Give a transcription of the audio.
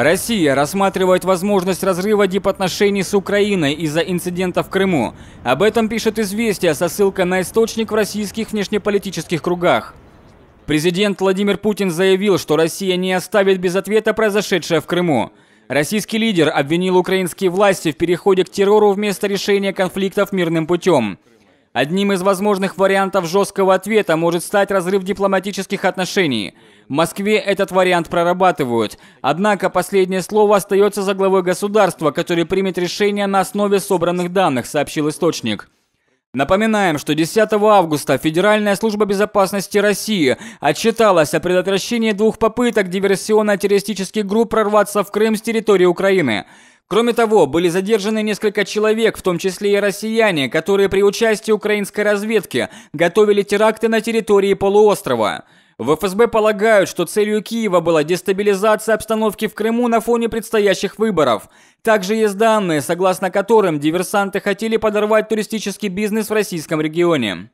Россия рассматривает возможность разрыва дипотношений с Украиной из-за инцидента в Крыму. Об этом пишет «Известия» со ссылкой на источник в российских внешнеполитических кругах. Президент Владимир Путин заявил, что Россия не оставит без ответа произошедшее в Крыму. Российский лидер обвинил украинские власти в переходе к террору вместо решения конфликтов мирным путем. Одним из возможных вариантов жесткого ответа может стать разрыв дипломатических отношений. В Москве этот вариант прорабатывают. Однако последнее слово остается за главой государства, который примет решение на основе собранных данных, сообщил источник. Напоминаем, что 10 августа Федеральная служба безопасности России отчиталась о предотвращении двух попыток диверсионно-террористических групп прорваться в Крым с территории Украины. Кроме того, были задержаны несколько человек, в том числе и россияне, которые при участии украинской разведки готовили теракты на территории полуострова. В ФСБ полагают, что целью Киева была дестабилизация обстановки в Крыму на фоне предстоящих выборов. Также есть данные, согласно которым диверсанты хотели подорвать туристический бизнес в российском регионе.